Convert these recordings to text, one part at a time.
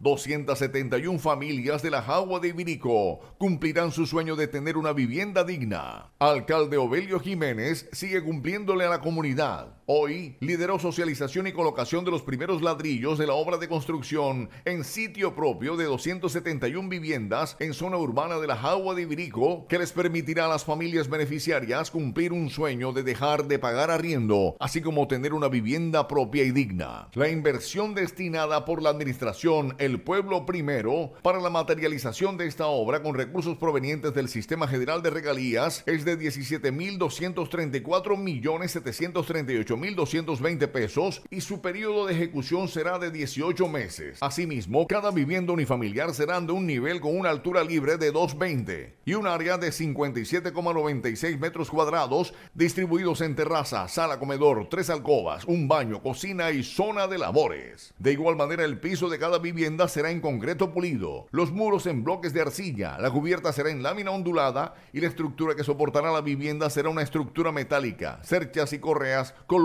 271 familias de la Jagua de Ibirico cumplirán su sueño de tener una vivienda digna. Alcalde Obelio Jiménez sigue cumpliéndole a la comunidad Hoy lideró socialización y colocación de los primeros ladrillos de la obra de construcción en sitio propio de 271 viviendas en zona urbana de la Jagua de Ibirico, que les permitirá a las familias beneficiarias cumplir un sueño de dejar de pagar arriendo, así como tener una vivienda propia y digna. La inversión destinada por la administración El Pueblo Primero para la materialización de esta obra con recursos provenientes del Sistema General de Regalías es de 17.234 millones 1220 pesos y su periodo de ejecución será de 18 meses. Asimismo, cada vivienda unifamiliar será de un nivel con una altura libre de 2.20 y un área de 57,96 metros cuadrados distribuidos en terraza, sala, comedor, tres alcobas, un baño, cocina y zona de labores. De igual manera, el piso de cada vivienda será en concreto pulido, los muros en bloques de arcilla, la cubierta será en lámina ondulada y la estructura que soportará la vivienda será una estructura metálica, cerchas y correas con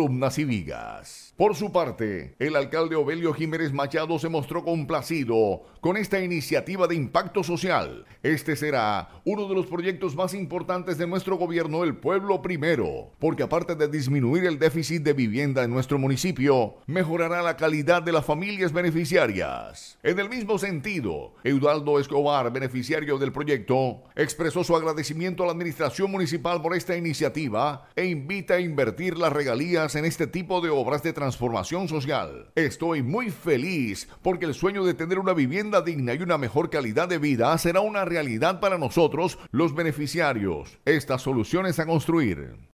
por su parte, el alcalde Obelio Jiménez Machado se mostró complacido con esta iniciativa de impacto social. Este será uno de los proyectos más importantes de nuestro gobierno, el pueblo primero, porque aparte de disminuir el déficit de vivienda en nuestro municipio, mejorará la calidad de las familias beneficiarias. En el mismo sentido, Eudaldo Escobar, beneficiario del proyecto, expresó su agradecimiento a la administración municipal por esta iniciativa e invita a invertir las regalías en este tipo de obras de transformación social. Estoy muy feliz porque el sueño de tener una vivienda digna y una mejor calidad de vida será una realidad para nosotros, los beneficiarios. Estas soluciones a construir.